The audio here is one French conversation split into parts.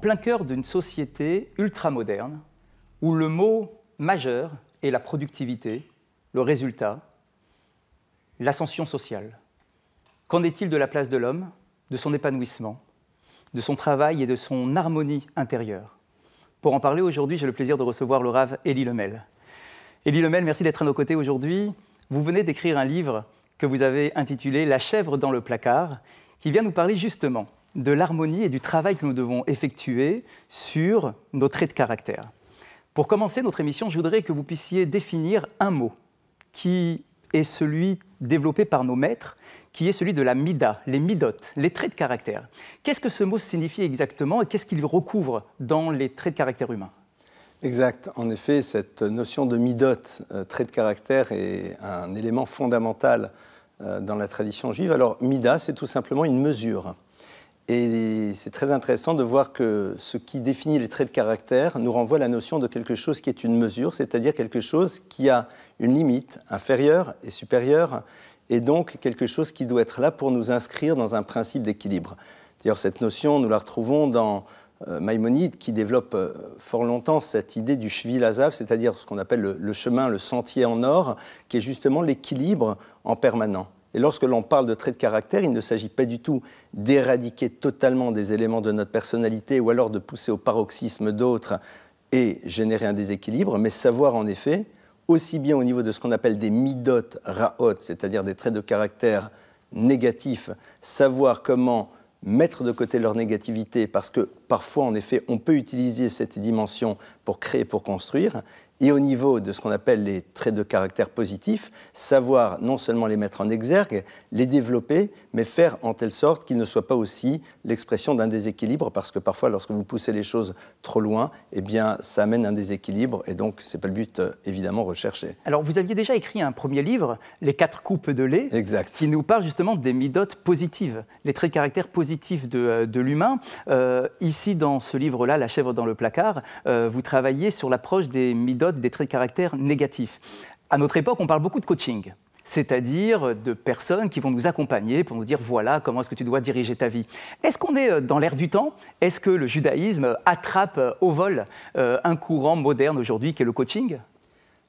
plein cœur d'une société ultramoderne où le mot majeur est la productivité, le résultat, l'ascension sociale. Qu'en est-il de la place de l'homme, de son épanouissement, de son travail et de son harmonie intérieure Pour en parler aujourd'hui, j'ai le plaisir de recevoir le rave Élie Lemel. Élie Lemel, merci d'être à nos côtés aujourd'hui. Vous venez d'écrire un livre que vous avez intitulé La chèvre dans le placard, qui vient nous parler justement de l'harmonie et du travail que nous devons effectuer sur nos traits de caractère. Pour commencer notre émission, je voudrais que vous puissiez définir un mot qui est celui développé par nos maîtres, qui est celui de la mida, les midotes, les traits de caractère. Qu'est-ce que ce mot signifie exactement et qu'est-ce qu'il recouvre dans les traits de caractère humains Exact. En effet, cette notion de midot, euh, trait de caractère, est un élément fondamental euh, dans la tradition juive. Alors, mida, c'est tout simplement une mesure. Et c'est très intéressant de voir que ce qui définit les traits de caractère nous renvoie à la notion de quelque chose qui est une mesure, c'est-à-dire quelque chose qui a une limite inférieure et supérieure, et donc quelque chose qui doit être là pour nous inscrire dans un principe d'équilibre. D'ailleurs, cette notion, nous la retrouvons dans euh, Maïmonide, qui développe euh, fort longtemps cette idée du cheville c'est-à-dire ce qu'on appelle le chemin, le sentier en or, qui est justement l'équilibre en permanent. Et lorsque l'on parle de traits de caractère, il ne s'agit pas du tout d'éradiquer totalement des éléments de notre personnalité ou alors de pousser au paroxysme d'autres et générer un déséquilibre, mais savoir en effet, aussi bien au niveau de ce qu'on appelle des midot raot c'est-à-dire des traits de caractère négatifs, savoir comment mettre de côté leur négativité, parce que parfois, en effet, on peut utiliser cette dimension pour créer, pour construire, et au niveau de ce qu'on appelle les traits de caractère positifs, savoir non seulement les mettre en exergue, les développer, mais faire en telle sorte qu'ils ne soient pas aussi l'expression d'un déséquilibre, parce que parfois, lorsque vous poussez les choses trop loin, eh bien, ça amène un déséquilibre, et donc, ce n'est pas le but, euh, évidemment, recherché. Alors, vous aviez déjà écrit un premier livre, Les quatre coupes de lait, qui nous parle justement des midotes positives, les traits de caractère positifs de, euh, l'humain. Euh, ici, dans ce livre-là, La chèvre dans le placard, vous travaillez sur l'approche des midotes des traits de caractère négatifs. À notre époque, on parle beaucoup de coaching c'est-à-dire de personnes qui vont nous accompagner pour nous dire voilà comment est-ce que tu dois diriger ta vie. Est-ce qu'on est euh, dans l'air du temps Est-ce que le judaïsme attrape euh, au vol euh, un courant moderne aujourd'hui qui est le coaching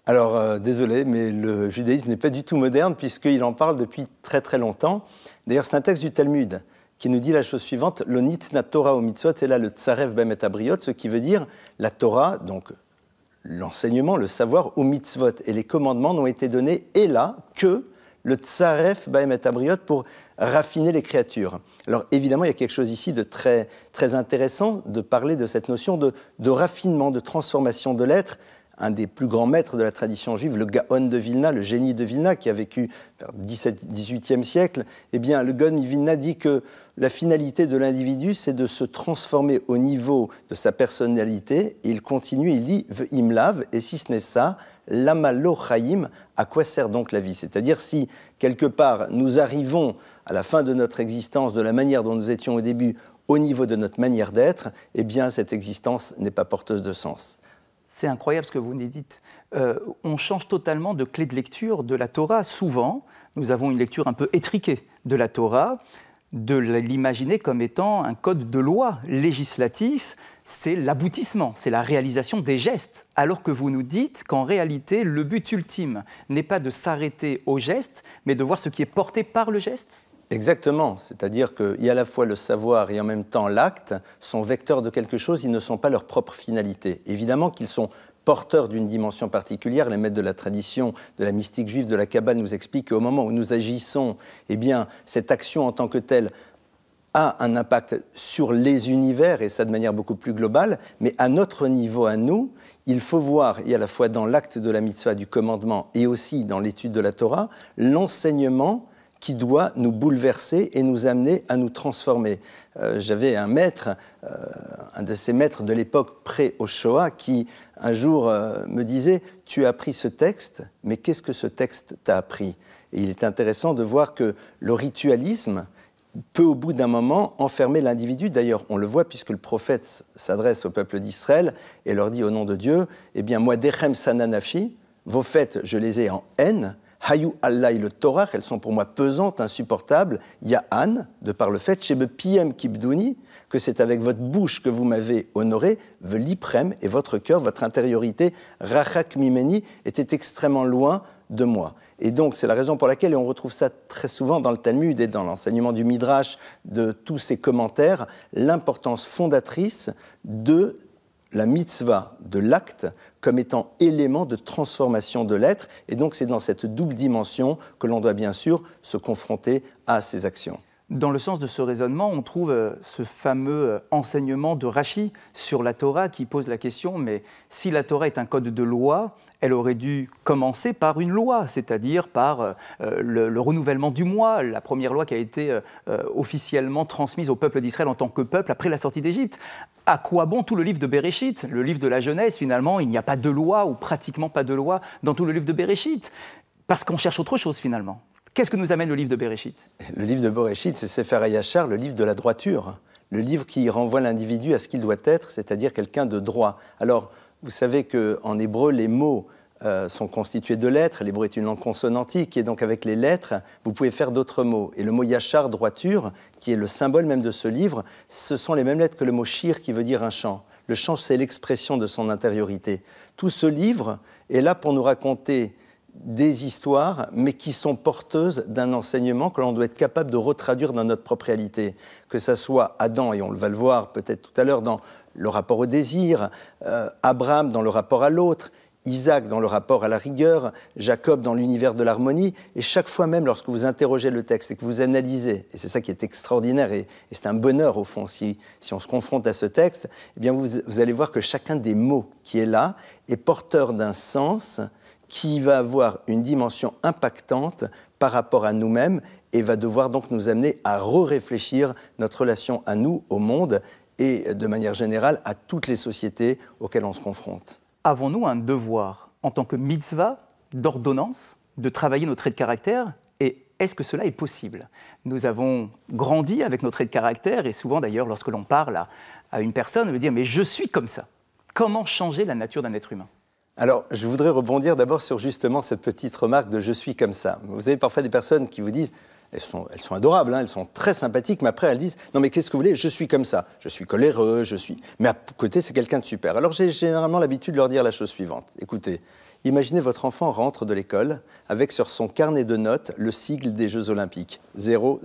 Alors désolé, mais le judaïsme n'est pas du tout moderne puisqu'il en parle depuis très très longtemps. D'ailleurs, c'est un texte du Talmud qui nous dit la chose suivante, l'onit na Torah o mitzvot et là le tsarev bemet ce qui veut dire la Torah, donc l'enseignement, le savoir aux mitzvot. Et les commandements n'ont été donnés, et là, que le tsaref baemet abriot pour raffiner les créatures. Alors évidemment, il y a quelque chose ici de très, intéressant de parler de cette notion de, de raffinement, de transformation de l'être un des plus grands maîtres de la tradition juive, le Gaon de Vilna, le génie de Vilna, qui a vécu vers le XVIIIe siècle, eh bien, le Gaon de Vilna dit que la finalité de l'individu, c'est de se transformer au niveau de sa personnalité. il continue, il dit « imlav », et si ce n'est ça, lo chaim, à quoi sert donc la vie C'est-à-dire si, quelque part, nous arrivons à la fin de notre existence de la manière dont nous étions au début, au niveau de notre manière d'être, eh bien cette existence n'est pas porteuse de sens c'est incroyable ce que vous nous dites. Euh, on change totalement de clé de lecture de la Torah. Souvent, nous avons une lecture un peu étriquée de la Torah, de l'imaginer comme étant un code de loi législatif. C'est l'aboutissement, c'est la réalisation des gestes. Alors que vous nous dites qu'en réalité, le but ultime n'est pas de s'arrêter au geste, mais de voir ce qui est porté par le geste Exactement, c'est-à-dire qu'il y a à la fois le savoir et en même temps l'acte sont vecteurs de quelque chose, ils ne sont pas leur propre finalité. Évidemment qu'ils sont porteurs d'une dimension particulière. Les maîtres de la tradition, de la mystique juive, de la Kabbale nous expliquent qu'au moment où nous agissons, eh bien, cette action en tant que telle a un impact sur les univers, et ça de manière beaucoup plus globale, mais à notre niveau, à nous, il faut voir, et à la fois dans l'acte de la mitzvah, du commandement, et aussi dans l'étude de la Torah, l'enseignement qui doit nous bouleverser et nous amener à nous transformer. Euh, j'avais un maître, euh, un de ces maîtres de l'époque pré Shoah, qui un jour euh, me disait Tu as appris ce texte, mais qu'est-ce que ce texte t'a appris Et il est intéressant de voir que le ritualisme peut au bout d'un moment enfermer l'individu. D'ailleurs, on le voit puisque le prophète s'adresse au peuple d'Israël et leur dit au nom de Dieu, eh bien moi, Dechem Sananafi, vos fêtes, je les ai en haine, Hayu Allah et le Torah, elles sont pour moi pesantes, insupportables. Ya'an, de par le fait, Chebe Piem Kibdouni, que c'est avec votre bouche que vous m'avez honoré, Veliprem, et votre cœur, votre intériorité, Rachak Mimeni, était extrêmement loin de moi. Et donc, c'est la raison pour laquelle, et on retrouve ça très souvent dans le Talmud et dans l'enseignement du Midrash, de tous ces commentaires, l'importance fondatrice de la mitzvah de l'acte comme étant élément de transformation de l'être. Et donc c'est dans cette double dimension que l'on doit bien sûr se confronter à ses actions. Dans le sens de ce raisonnement, on trouve euh, ce fameux euh, enseignement de Rachi sur la Torah qui pose la question, mais si la Torah est un code de loi, elle aurait dû commencer par une loi, c'est-à-dire par euh, le, renouvellement du mois, la première loi qui a été officiellement transmise au peuple d'Israël en tant que peuple après la sortie d'Égypte. À quoi bon tout le livre de Béréchit Le livre de la Genèse, finalement, il n'y a pas de loi ou pratiquement pas de loi dans tout le livre de Béréchit, parce qu'on cherche autre chose finalement. Qu'est-ce que nous amène le livre de Bereshit Le livre de Bereshit, c'est Sefer Yachar, le livre de la droiture, le livre qui renvoie l'individu à ce qu'il doit être, c'est-à-dire quelqu'un de droit. Alors, vous savez qu'en hébreu, les mots euh, sont constitués de lettres. L'hébreu est une langue consonantique, et donc avec les lettres, vous pouvez faire d'autres mots. Et le mot yachar, droiture, qui est le symbole même de ce livre, ce sont les mêmes lettres que le mot shir, qui veut dire un chant. Le chant, c'est l'expression de son intériorité. Tout ce livre est là pour nous raconter des histoires, mais qui sont porteuses d'un enseignement que l'on doit être capable de retraduire dans notre propre réalité. Que ça soit Adam, et on va le voir peut-être tout à l'heure dans le rapport au désir, euh, Abraham dans le rapport à l'autre, Isaac dans le rapport à la rigueur, Jacob dans l'univers de l'harmonie, et chaque fois même lorsque vous interrogez le texte et que vous analysez, et c'est ça qui est extraordinaire, et, c'est un bonheur au fond, si, on se confronte à ce texte, eh bien vous, allez voir que chacun des mots qui est là est porteur d'un sens qui va avoir une dimension impactante par rapport à nous-mêmes et va devoir donc nous amener à re-réfléchir notre relation à nous, au monde et de manière générale à toutes les sociétés auxquelles on se confronte. Avons-nous un devoir en tant que mitzvah d'ordonnance de travailler nos traits de caractère et est-ce que cela est possible Nous avons grandi avec nos traits de caractère et souvent d'ailleurs lorsque l'on parle à, une personne, on veut dire mais je suis comme ça. Comment changer la nature d'un être humain alors, je voudrais rebondir d'abord sur justement cette petite remarque de je suis comme ça. Vous avez parfois des personnes qui vous disent elles sont, adorables, hein, elles sont très sympathiques, mais après elles disent Non, mais qu'est-ce que vous voulez Je suis comme ça, je suis coléreux, je suis. Mais à côté, c'est quelqu'un de super. Alors j'ai généralement l'habitude de leur dire la chose suivante Écoutez, imaginez votre enfant rentre de l'école avec sur son carnet de notes le sigle des Jeux Olympiques 0000.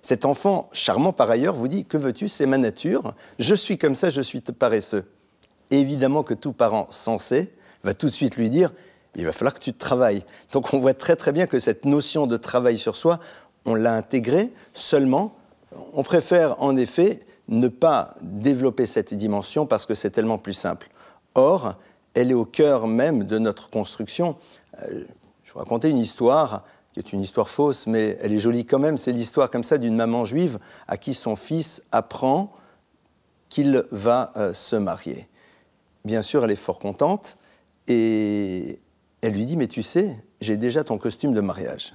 Cet enfant, charmant par ailleurs, vous dit Que veux-tu C'est ma nature, je suis comme ça, je suis paresseux évidemment que tout parent sensé va tout de suite lui dire il va falloir que tu travailles. Donc on voit très très bien que cette notion de travail sur soi, on l'a intégrée, seulement on préfère en effet ne pas développer cette dimension parce que c'est tellement plus simple. Or, elle est au cœur même de notre construction. Euh, je vous raconter une histoire qui est une histoire fausse, mais elle est jolie quand même. C'est l'histoire comme ça d'une maman juive à qui son fils apprend qu'il va euh, se marier bien sûr, elle est fort contente. Et elle lui dit, mais tu sais, j'ai déjà ton costume de mariage.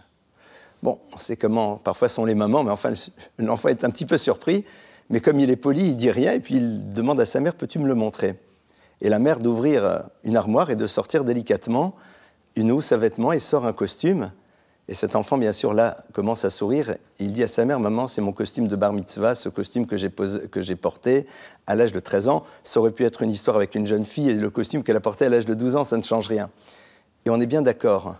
Bon, on sait comment parfois sont les mamans, mais enfin, l'enfant est un petit peu surpris. Mais comme il est poli, il dit rien et puis il demande à sa mère, peux-tu me le montrer Et la mère d'ouvrir une armoire et de sortir délicatement une housse à vêtements et sort un costume. Et cet enfant, bien sûr, là, commence à sourire. Il dit à sa mère, maman, c'est mon costume de bar mitzvah, ce costume que j'ai porté à l'âge de 13 ans. Ça aurait pu être une histoire avec une jeune fille et le costume qu'elle a porté à l'âge de 12 ans, ça ne change rien. Et on est bien d'accord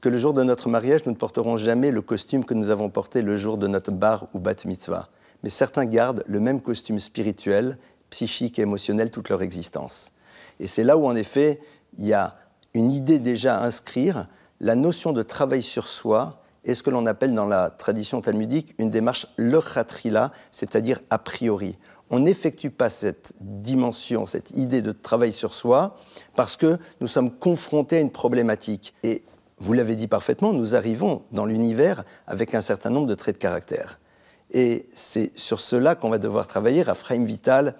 que le jour de notre mariage, nous ne porterons jamais le costume que nous avons porté le jour de notre bar ou bat mitzvah. Mais certains gardent le même costume spirituel, psychique et émotionnel toute leur existence. Et c'est là où, en effet, il y a une idée déjà à inscrire la notion de travail sur soi est ce que l'on appelle dans la tradition talmudique une démarche lochatrila, c'est-à-dire a priori. On n'effectue pas cette dimension, cette idée de travail sur soi, parce que nous sommes confrontés à une problématique. Et vous l'avez dit parfaitement, nous arrivons dans l'univers avec un certain nombre de traits de caractère. Et c'est sur cela qu'on va devoir travailler. à frame Vital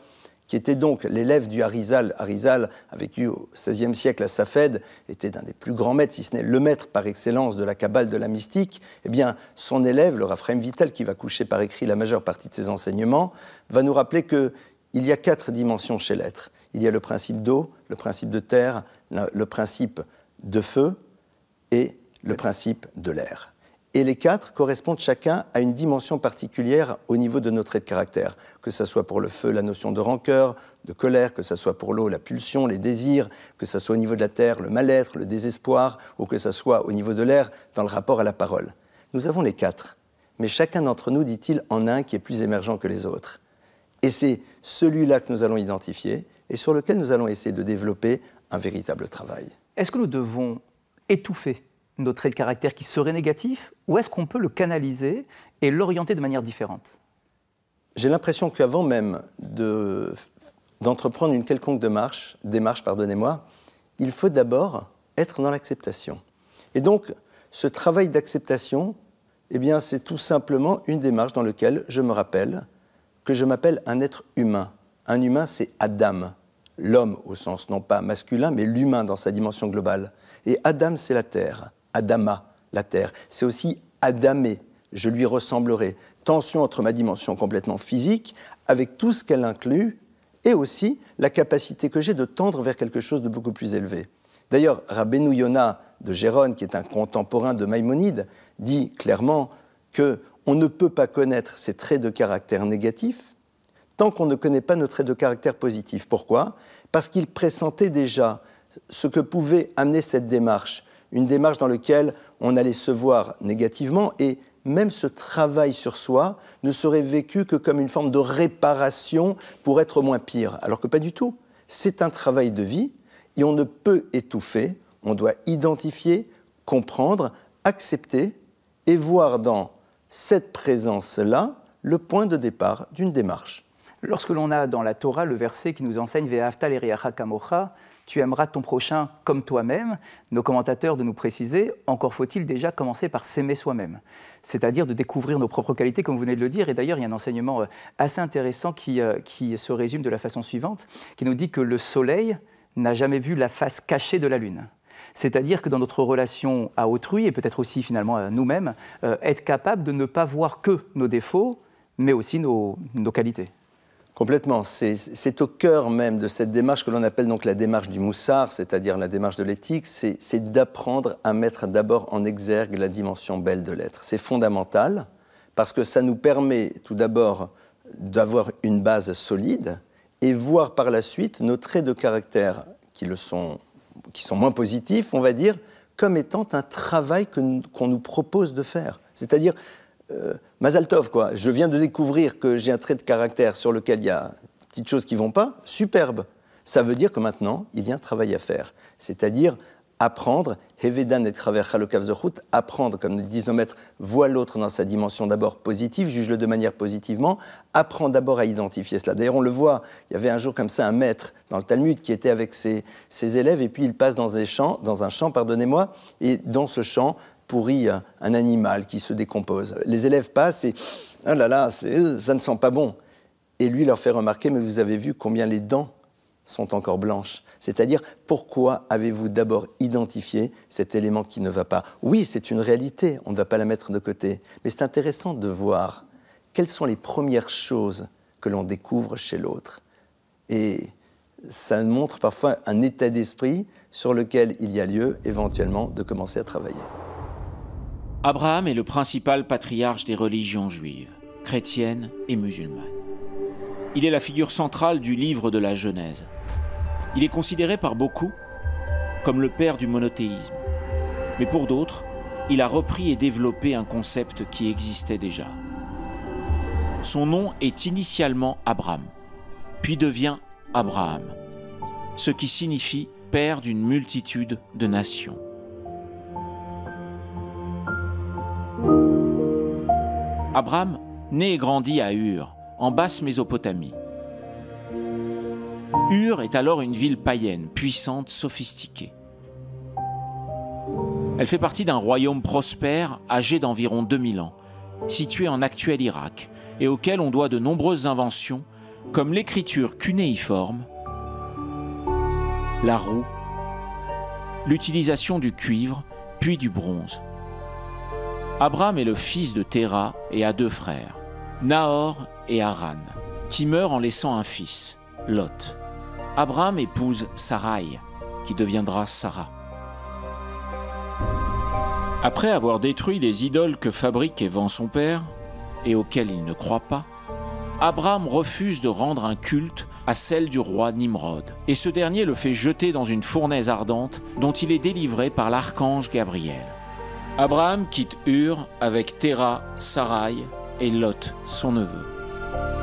qui était donc l'élève du Harizal. Harizal a vécu au XVIe siècle à Safed, était l'un des plus grands maîtres, si ce n'est le maître par excellence de la Kabbale de la mystique. Eh bien, son élève, le Raphaël Vital, qui va coucher par écrit la majeure partie de ses enseignements, va nous rappeler qu'il y a quatre dimensions chez l'être. Il y a le principe d'eau, le principe de terre, le principe de feu et le principe de l'air. Et les quatre correspondent chacun à une dimension particulière au niveau de nos traits de caractère, que ce soit pour le feu la notion de rancœur, de colère, que ce soit pour l'eau la pulsion, les désirs, que ce soit au niveau de la terre le mal-être, le désespoir, ou que ce soit au niveau de l'air dans le rapport à la parole. Nous avons les quatre, mais chacun d'entre nous, dit-il, en un qui est plus émergent que les autres. Et c'est celui-là que nous allons identifier et sur lequel nous allons essayer de développer un véritable travail. Est-ce que nous devons étouffer notre traits de caractère qui serait négatif ou est-ce qu'on peut le canaliser et l'orienter de manière différente J'ai l'impression qu'avant même d'entreprendre une quelconque démarche, démarche pardonnez-moi, il faut d'abord être dans l'acceptation. Et donc, ce travail d'acceptation, eh bien, c'est tout simplement une démarche dans laquelle je me rappelle que je m'appelle un être humain. Un humain, c'est Adam, l'homme au sens non pas masculin, mais l'humain dans sa dimension globale. Et Adam, c'est la terre. Adama, la terre. C'est aussi Adamé, je lui ressemblerai. Tension entre ma dimension complètement physique, avec tout ce qu'elle inclut, et aussi la capacité que j'ai de tendre vers quelque chose de beaucoup plus élevé. D'ailleurs, Rabbeinu Yonah de Gérone, qui est un contemporain de Maïmonide, dit clairement que on ne peut pas connaître ses traits de caractère négatifs tant qu'on ne connaît pas nos traits de caractère positifs. Pourquoi Parce qu'il pressentait déjà ce que pouvait amener cette démarche une démarche dans laquelle on allait se voir négativement et même ce travail sur soi ne serait vécu que comme une forme de réparation pour être moins pire, alors que pas du tout. C'est un travail de vie et on ne peut étouffer, on doit identifier, comprendre, accepter et voir dans cette présence-là le point de départ d'une démarche. Lorsque l'on a dans la Torah le verset qui nous enseigne Ve'aftal tu aimeras ton prochain comme toi-même, nos commentateurs de nous préciser, encore faut-il déjà commencer par s'aimer soi-même, c'est-à-dire de découvrir nos propres qualités, comme vous venez de le dire. Et d'ailleurs, il y a un enseignement euh, assez intéressant euh, qui, se résume de la façon suivante, qui nous dit que le soleil n'a jamais vu la face cachée de la lune. C'est-à-dire que dans notre relation à autrui, et peut-être aussi finalement à nous-mêmes, euh, être capable de ne pas voir que nos défauts, mais aussi nos qualités. Complètement. C'est au cœur même de cette démarche que l'on appelle donc la démarche du moussard, c'est-à-dire la démarche de l'éthique, c'est d'apprendre à mettre d'abord en exergue la dimension belle de l'être. C'est fondamental parce que ça nous permet tout d'abord d'avoir une base solide et voir par la suite nos traits de caractère qui, le sont, qui sont moins positifs, on va dire, comme étant un travail qu'on nous propose de faire. C'est-à-dire, euh, Mazaltov, quoi. Je viens de découvrir que j'ai un trait de caractère sur lequel il y a petites choses qui vont pas. Superbe. Ça veut dire que maintenant, il y a un travail à faire. C'est-à-dire apprendre, Hevedan et Traver apprendre, comme le disent nos maîtres, voit l'autre dans sa dimension d'abord positive, juge-le de manière positivement, apprend d'abord à identifier cela. D'ailleurs, on le voit, il y avait un jour comme ça un maître dans le Talmud qui était avec ses, ses élèves, et puis il passe dans, dans un champ, pardonnez-moi, et dans ce champ, pourrit un, animal qui se décompose. Les élèves passent et ah là là, euh, ça ne sent pas bon. Et lui leur fait remarquer, mais vous avez vu combien les dents sont encore blanches. C'est-à-dire, pourquoi avez-vous d'abord identifié cet élément qui ne va pas Oui, c'est une réalité, on ne va pas la mettre de côté, mais c'est intéressant de voir quelles sont les premières choses que l'on découvre chez l'autre. Et ça montre parfois un état d'esprit sur lequel il y a lieu éventuellement de commencer à travailler. Abraham est le principal patriarche des religions juives, chrétiennes et musulmanes. Il est la figure centrale du livre de la Genèse. Il est considéré par beaucoup comme le père du monothéisme. Mais pour d'autres, il a repris et développé un concept qui existait déjà. Son nom est initialement Abraham, puis devient Abraham, ce qui signifie père d'une multitude de nations. Abraham, naît et grandit à Ur, en basse Mésopotamie. Ur est alors une ville païenne, puissante, sophistiquée. Elle fait partie d'un royaume prospère, âgé d'environ 2000 ans, situé en actuel Irak, et auquel on doit de nombreuses inventions, comme l'écriture cunéiforme, la roue, l'utilisation du cuivre, puis du bronze. Abraham est le fils de Terah et a deux frères, Nahor et Haran, qui meurent en laissant un fils, Lot. Abraham épouse Sarai, qui deviendra Sarah. Après avoir détruit les idoles que fabrique et vend son père, et auxquelles il ne croit pas, Abraham refuse de rendre un culte à celle du roi Nimrod, et ce dernier le fait jeter dans une fournaise ardente dont il est délivré par l'archange Gabriel. Abraham quitte Ur avec Terah, Sarai et Lot, son neveu.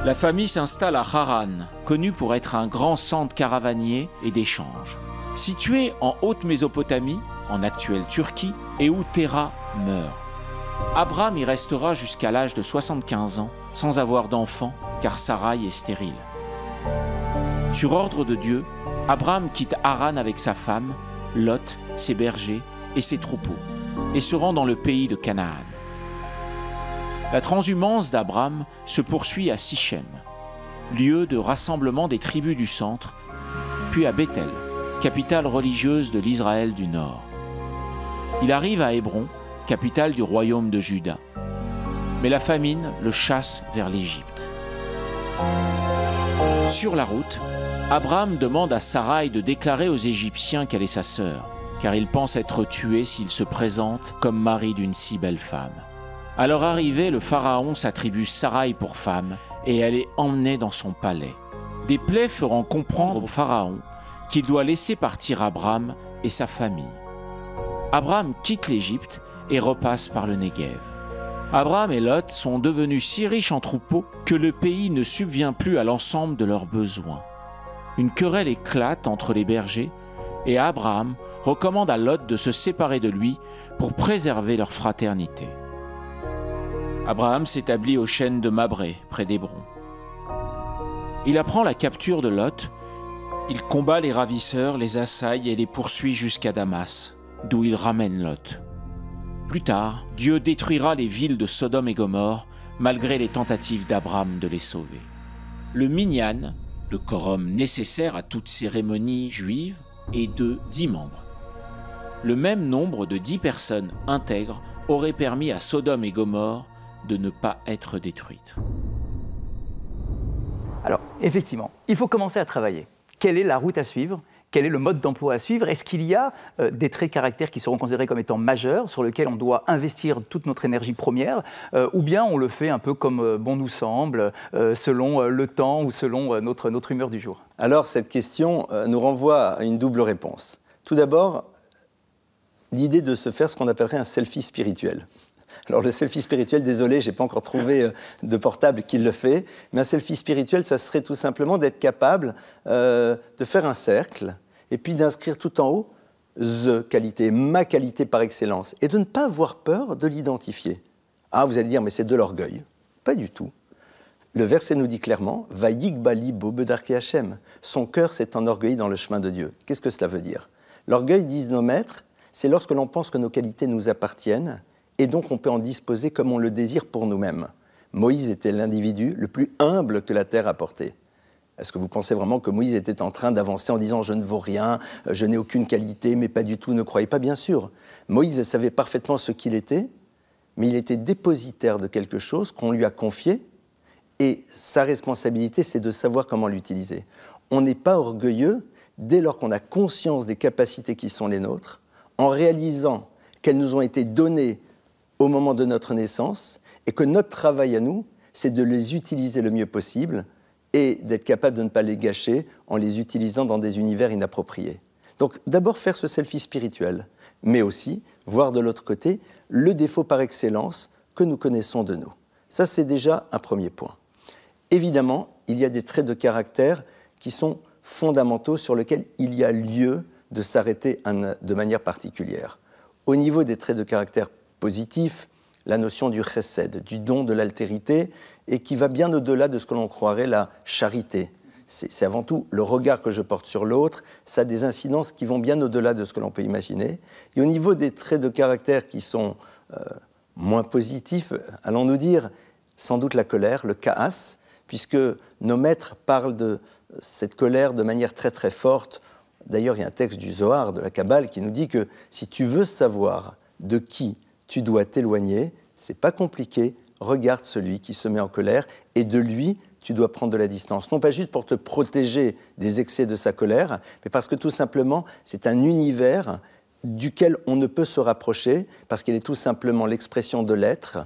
La famille s'installe à Haran, connu pour être un grand centre caravanier et d'échange. Situé en haute Mésopotamie, en actuelle Turquie, et où Terah meurt. Abraham y restera jusqu'à l'âge de 75 ans, sans avoir d'enfant, car Sarai est stérile. Sur ordre de Dieu, Abraham quitte Haran avec sa femme, Lot, ses bergers et ses troupeaux et se rend dans le pays de Canaan. La transhumance d'Abraham se poursuit à Sichem, lieu de rassemblement des tribus du centre, puis à Bethel, capitale religieuse de l'Israël du Nord. Il arrive à Hébron, capitale du royaume de Juda. Mais la famine le chasse vers l'Égypte. Sur la route, Abraham demande à Sarai de déclarer aux Égyptiens qu'elle est sa sœur car il pense être tué s'il se présente comme mari d'une si belle femme. À leur arrivée, le pharaon s'attribue Sarai pour femme, et elle est emmenée dans son palais. Des plaies feront comprendre au pharaon qu'il doit laisser partir Abraham et sa famille. Abraham quitte l'Égypte et repasse par le Négev. Abraham et Lot sont devenus si riches en troupeaux que le pays ne subvient plus à l'ensemble de leurs besoins. Une querelle éclate entre les bergers et Abraham recommande à Lot de se séparer de lui pour préserver leur fraternité. Abraham s'établit aux chêne de Mabré, près d'Hébron. Il apprend la capture de Lot, il combat les ravisseurs, les assaille et les poursuit jusqu'à Damas, d'où il ramène Lot. Plus tard, Dieu détruira les villes de Sodome et Gomorre, malgré les tentatives d'Abraham de les sauver. Le minyan, le quorum nécessaire à toute cérémonie juive, et de 10 membres. Le même nombre de 10 personnes intègres aurait permis à Sodome et Gomorre de ne pas être détruites. Alors, effectivement, il faut commencer à travailler. Quelle est la route à suivre quel est le mode d'emploi à suivre Est-ce qu'il y a euh, des traits caractères qui seront considérés comme étant majeurs, sur lesquels on doit investir toute notre énergie première, euh, ou bien on le fait un peu comme euh, bon nous semble, selon le temps ou selon notre, notre humeur du jour Alors cette question nous renvoie à une double réponse. Tout d'abord, l'idée de se faire ce qu'on appellerait un selfie spirituel. Alors le selfie spirituel, désolé, j'ai pas encore trouvé euh, de portable qui le fait, mais un selfie spirituel, ça serait tout simplement d'être capable euh, de faire un cercle et puis d'inscrire tout en haut the qualité, ma qualité par excellence, et de ne pas avoir peur de l'identifier. Ah, vous allez dire, mais c'est de l'orgueil. Pas du tout. Le verset nous dit clairement bali, bobe Hachem. Son cœur s'est enorgueilli dans le chemin de Dieu. Qu'est-ce que cela veut dire L'orgueil, disent nos maîtres, c'est lorsque l'on pense que nos qualités nous appartiennent et donc on peut en disposer comme on le désire pour nous-mêmes. Moïse était l'individu le plus humble que la terre a porté. Est-ce que vous pensez vraiment que Moïse était en train d'avancer en disant je ne vaux rien, euh, je n'ai aucune qualité, mais pas du tout, ne croyez pas Bien sûr. Moïse savait parfaitement ce qu'il était, mais il était dépositaire de quelque chose qu'on lui a confié, et sa responsabilité, c'est de savoir comment l'utiliser. On n'est pas orgueilleux dès lors qu'on a conscience des capacités qui sont les nôtres, en réalisant qu'elles nous ont été données au moment de notre naissance et que notre travail à nous, c'est de les utiliser le mieux possible et d'être capable de ne pas les gâcher en les utilisant dans des univers inappropriés. Donc d'abord faire ce selfie spirituel, mais aussi voir de l'autre côté le défaut par excellence que nous connaissons de nous. Ça, c'est déjà un premier point. Évidemment, il y a des traits de caractère qui sont fondamentaux sur lesquels il y a lieu de s'arrêter de manière particulière. Au niveau des traits de caractère positif, la notion du chesed, du don de l'altérité, et qui va bien au-delà de ce que l'on croirait la charité. C'est avant tout le regard que je porte sur l'autre, ça a des incidences qui vont bien au-delà de ce que l'on peut imaginer. Et au niveau des traits de caractère qui sont euh, moins positifs, allons-nous dire, sans doute la colère, le chaos, puisque nos maîtres parlent de cette colère de manière très très forte. D'ailleurs, il y a un texte du Zohar, de la Kabbale, qui nous dit que si tu veux savoir de qui tu dois t'éloigner, c'est pas compliqué, regarde celui qui se met en colère et de lui, tu dois prendre de la distance. Non pas juste pour te protéger des excès de sa colère, mais parce que tout simplement, c'est un univers duquel on ne peut se rapprocher, parce qu'il est tout simplement l'expression de l'être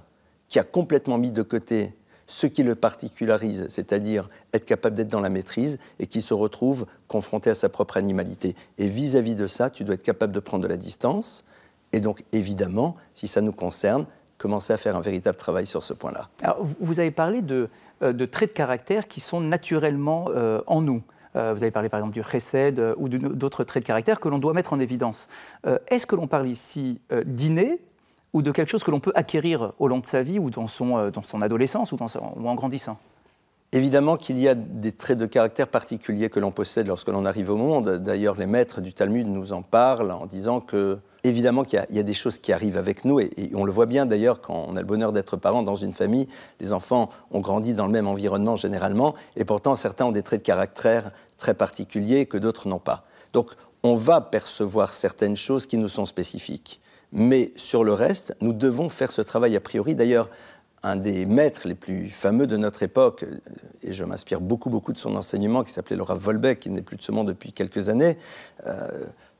qui a complètement mis de côté ce qui le particularise, c'est-à-dire être capable d'être dans la maîtrise et qui se retrouve confronté à sa propre animalité. Et vis-à-vis -vis de ça, tu dois être capable de prendre de la distance, et donc, évidemment, si ça nous concerne, commencer à faire un véritable travail sur ce point-là. Vous avez parlé euh, de, traits de caractère qui sont naturellement euh, en nous. Euh, vous avez parlé par exemple du chesed ou d'autres traits de caractère que l'on doit mettre en évidence. Est-ce que l'on parle ici d'inné ou de quelque chose que l'on peut acquérir au long de sa vie ou dans son, dans son adolescence ou en grandissant Évidemment qu'il y a des traits de caractère particuliers que l'on possède lorsque l'on arrive au monde. D'ailleurs, les maîtres du Talmud nous en parlent en disant que évidemment qu'il y, a des choses qui arrivent avec nous, et, on le voit bien d'ailleurs quand on a le bonheur d'être parent dans une famille, les enfants ont grandi dans le même environnement généralement, et pourtant certains ont des traits de caractère très particuliers que d'autres n'ont pas. Donc on va percevoir certaines choses qui nous sont spécifiques. Mais sur le reste, nous devons faire ce travail a priori. D'ailleurs, un des maîtres les plus fameux de notre époque, euh, et je m'inspire beaucoup, beaucoup de son enseignement, qui s'appelait Laura Volbeck, qui n'est plus de ce monde depuis quelques années, euh,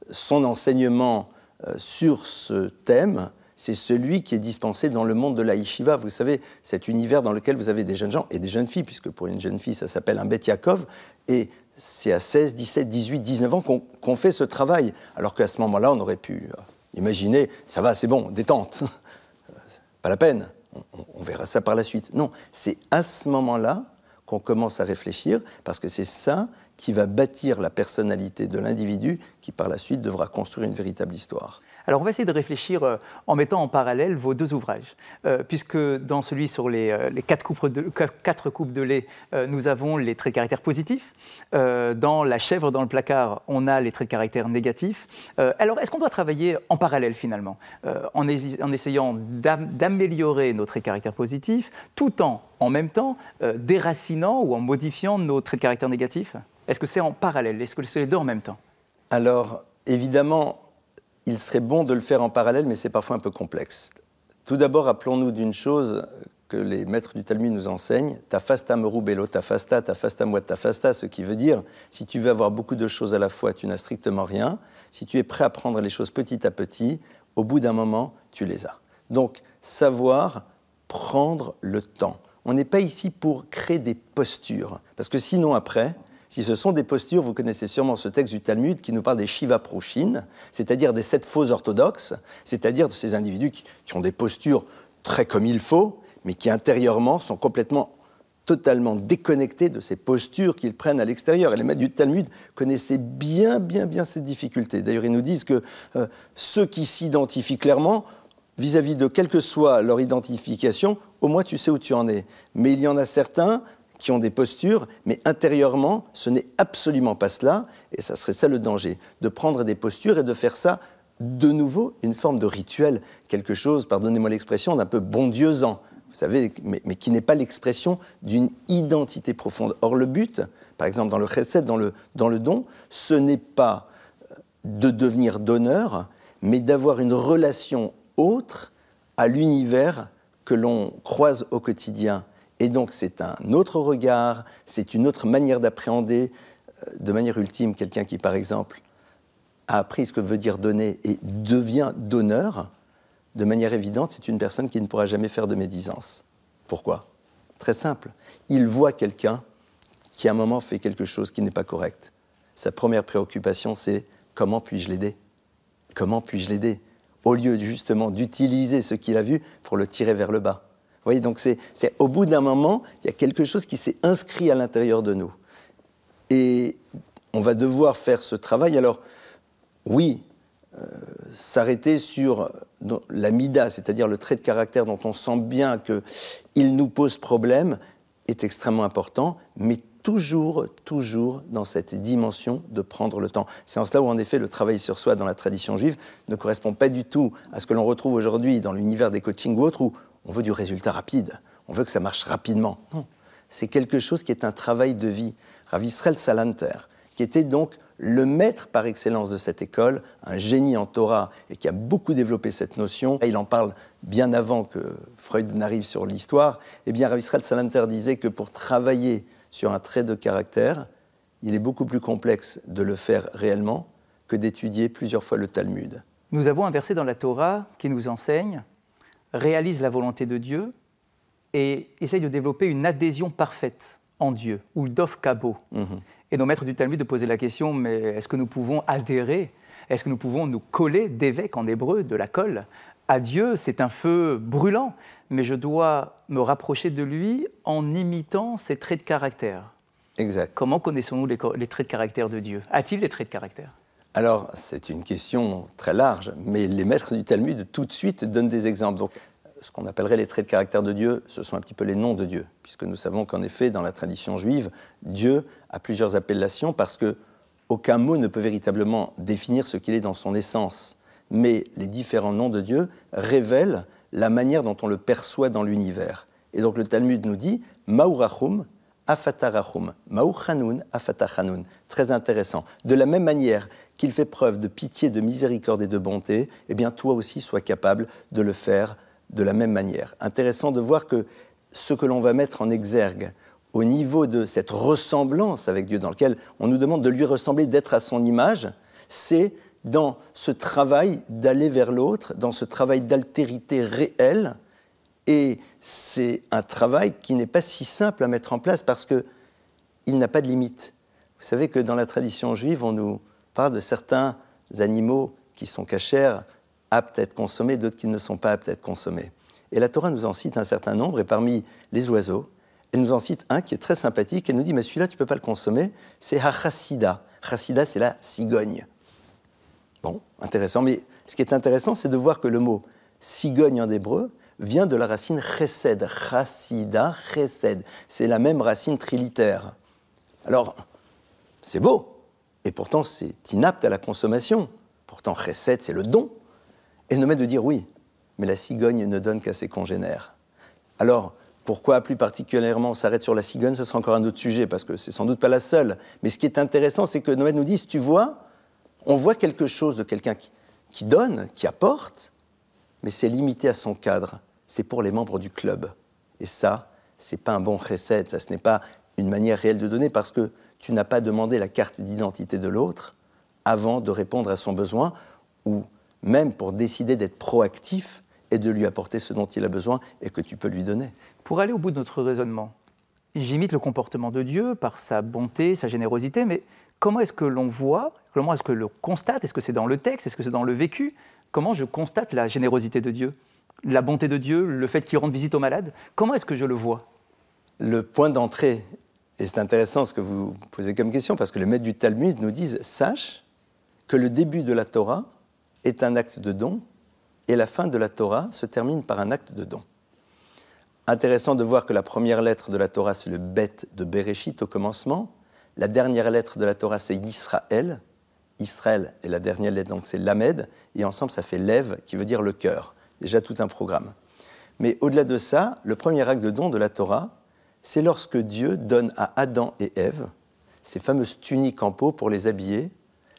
son enseignement euh, sur ce thème, c'est celui qui est dispensé dans le monde de la yeshiva. Vous savez, cet univers dans lequel vous avez des jeunes gens et des jeunes filles, puisque pour une jeune fille, ça s'appelle un Bet Yaakov, et c'est à 16, 17, 18, 19 ans qu'on fait ce travail. Alors qu'à ce moment-là, on aurait pu euh, imaginer, ça va, c'est bon, détente, euh, pas la peine, on, on, verra ça par la suite. Non, c'est à ce moment-là qu'on commence à réfléchir, parce que c'est ça qui va bâtir la personnalité de l'individu qui par la suite devra construire une véritable histoire. Alors on va essayer de réfléchir euh, en mettant en parallèle vos deux ouvrages, euh, puisque dans celui sur les, euh, quatre, coupes de, quatre, coupes de lait, nous avons les traits de caractère positifs. dans La chèvre dans le placard, on a les traits de caractère négatifs. alors est-ce qu'on doit travailler en parallèle finalement, en, en, essayant d'améliorer nos traits de caractère positifs, tout en, en même temps, déracinant ou en modifiant nos traits de caractère négatifs est-ce que c'est en parallèle Est-ce que c'est les deux en même temps Alors, évidemment, il serait bon de le faire en parallèle, mais c'est parfois un peu complexe. Tout d'abord, appelons nous d'une chose que les maîtres du Talmud nous enseignent, tafasta fasta, tafasta, tafasta moi, fasta. ce qui veut dire, si tu veux avoir beaucoup de choses à la fois, tu n'as strictement rien. Si tu es prêt à prendre les choses petit à petit, au bout d'un moment, tu les as. Donc, savoir prendre le temps. On n'est pas ici pour créer des postures, parce que sinon, après, si ce sont des postures, vous connaissez sûrement ce texte du Talmud qui nous parle des Shiva Prochines, c'est-à-dire des sept faux orthodoxes, c'est-à-dire de ces individus qui, ont des postures très comme il faut, mais qui intérieurement sont complètement totalement déconnectés de ces postures qu'ils prennent à l'extérieur. Et les maîtres du Talmud connaissaient bien, bien, bien ces difficultés. D'ailleurs, ils nous disent que euh, ceux qui s'identifient clairement, vis-à-vis -vis de quelle que soit leur identification, au moins tu sais où tu en es. Mais il y en a certains, qui ont des postures, mais intérieurement, ce n'est absolument pas cela, et ça serait ça le danger, de prendre des postures et de faire ça de nouveau une forme de rituel, quelque chose, pardonnez-moi l'expression, d'un peu bondieusant, vous savez, mais, qui n'est pas l'expression d'une identité profonde. Or, le but, par exemple dans le recette, dans dans le don, ce n'est pas euh, de devenir donneur, mais d'avoir une relation autre à l'univers que l'on croise au quotidien et donc c'est un autre regard, c'est une autre manière d'appréhender euh, de manière ultime quelqu'un qui, par exemple, a appris ce que veut dire donner et devient donneur. De manière évidente, c'est une personne qui ne pourra jamais faire de médisance. Pourquoi Très simple. Il voit quelqu'un qui, à un moment, fait quelque chose qui n'est pas correct. Sa première préoccupation, c'est comment puis-je l'aider Comment puis-je l'aider Au lieu justement d'utiliser ce qu'il a vu pour le tirer vers le bas. Vous voyez, donc c'est au bout d'un moment, il y a quelque chose qui s'est inscrit à l'intérieur de nous. Et on va devoir faire ce travail. Alors, oui, euh, s'arrêter sur la l'amida, c'est-à-dire le trait de caractère dont on sent bien qu'il nous pose problème, est extrêmement important, mais toujours, toujours dans cette dimension de prendre le temps. C'est en cela où, en effet, le travail sur soi dans la tradition juive ne correspond pas du tout à ce que l'on retrouve aujourd'hui dans l'univers des coachings ou autres, où on veut du résultat rapide, on veut que ça marche rapidement. c'est quelque chose qui est un travail de vie. Rav Salanter, qui était donc le maître par excellence de cette école, un génie en Torah et qui a beaucoup développé cette notion. Il en parle bien avant que Freud n'arrive sur l'histoire. Eh bien, Rav Salanter disait que pour travailler sur un trait de caractère, il est beaucoup plus complexe de le faire réellement que d'étudier plusieurs fois le Talmud. Nous avons un verset dans la Torah qui nous enseigne réalise la volonté de Dieu et essaye de développer une adhésion parfaite en Dieu, ou le mhm. Et nos maîtres du Talmud de poser la question, mais est-ce que nous pouvons adhérer Est-ce que nous pouvons nous coller d'évêque en hébreu, de la colle À Dieu, c'est un feu brûlant, mais je dois me rapprocher de lui en imitant ses traits de caractère. Exact. Comment connaissons-nous les, les traits de caractère de Dieu A-t-il des traits de caractère alors, c'est une question très large, mais les maîtres du Talmud tout de suite donnent des exemples. Donc, ce qu'on appellerait les traits de caractère de Dieu, ce sont un petit peu les noms de Dieu, puisque nous savons qu'en effet, dans la tradition juive, Dieu a plusieurs appellations parce que aucun mot ne peut véritablement définir ce qu'il est dans son essence. Mais les différents noms de Dieu révèlent la manière dont on le perçoit dans l'univers. Et donc le Talmud nous dit Maurachum afatarachum, Maouchanun afatachanun. Très intéressant. De la même manière, qu'il fait preuve de pitié, de miséricorde et de bonté, eh bien toi aussi sois capable de le faire de la même manière. Intéressant de voir que ce que l'on va mettre en exergue au niveau de cette ressemblance avec Dieu dans lequel on nous demande de lui ressembler, d'être à son image, c'est dans ce travail d'aller vers l'autre, dans ce travail d'altérité réelle. Et c'est un travail qui n'est pas si simple à mettre en place parce que il n'a pas de limite. Vous savez que dans la tradition juive, on nous, de certains animaux qui sont cachers, aptes à être consommés, d'autres qui ne sont pas aptes à être consommés. Et la Torah nous en cite un certain nombre, et parmi les oiseaux, elle nous en cite un qui est très sympathique, elle nous dit, mais celui-là, tu ne peux pas le consommer, c'est Hachasida. Hachasida, c'est la cigogne. Bon, intéressant, mais ce qui est intéressant, c'est de voir que le mot cigogne en hébreu vient de la racine chesed, chassida, chesed. C'est la même racine trilitaire. Alors, c'est beau, et pourtant c'est inapte à la consommation. Pourtant, recette, c'est le don. Et met de dire oui, mais la cigogne ne donne qu'à ses congénères. Alors, pourquoi plus particulièrement on s'arrête sur la cigogne, ce sera encore un autre sujet, parce que c'est sans doute pas la seule. Mais ce qui est intéressant, c'est que Noël nous dit, tu vois, on voit quelque chose de quelqu'un qui, donne, qui apporte, mais c'est limité à son cadre. C'est pour les membres du club. Et ça, c'est pas un bon recette, ça ce n'est pas une manière réelle de donner, parce que tu n'as pas demandé la carte d'identité de l'autre avant de répondre à son besoin ou même pour décider d'être proactif et de lui apporter ce dont il a besoin et que tu peux lui donner. Pour aller au bout de notre raisonnement, j'imite le comportement de Dieu par sa bonté, sa générosité, mais comment est-ce que l'on voit, comment est-ce que l'on constate, est-ce que c'est dans le texte, est-ce que c'est dans le vécu, comment je constate la générosité de Dieu, la bonté de Dieu, le fait qu'il rende visite aux malades, comment est-ce que je le vois Le point d'entrée et c'est intéressant ce que vous posez comme question, parce que les maîtres du Talmud nous disent Sache que le début de la Torah est un acte de don, et la fin de la Torah se termine par un acte de don. Intéressant de voir que la première lettre de la Torah, c'est le Bet de Bereshit au commencement. La dernière lettre de la Torah, c'est Israël, Israël et la dernière lettre, donc c'est Lamed, et ensemble ça fait Lève, qui veut dire le cœur. Déjà tout un programme. Mais au-delà de ça, le premier acte de don de la Torah, c'est lorsque Dieu donne à Adam et Ève ces fameuses tuniques en peau pour les habiller,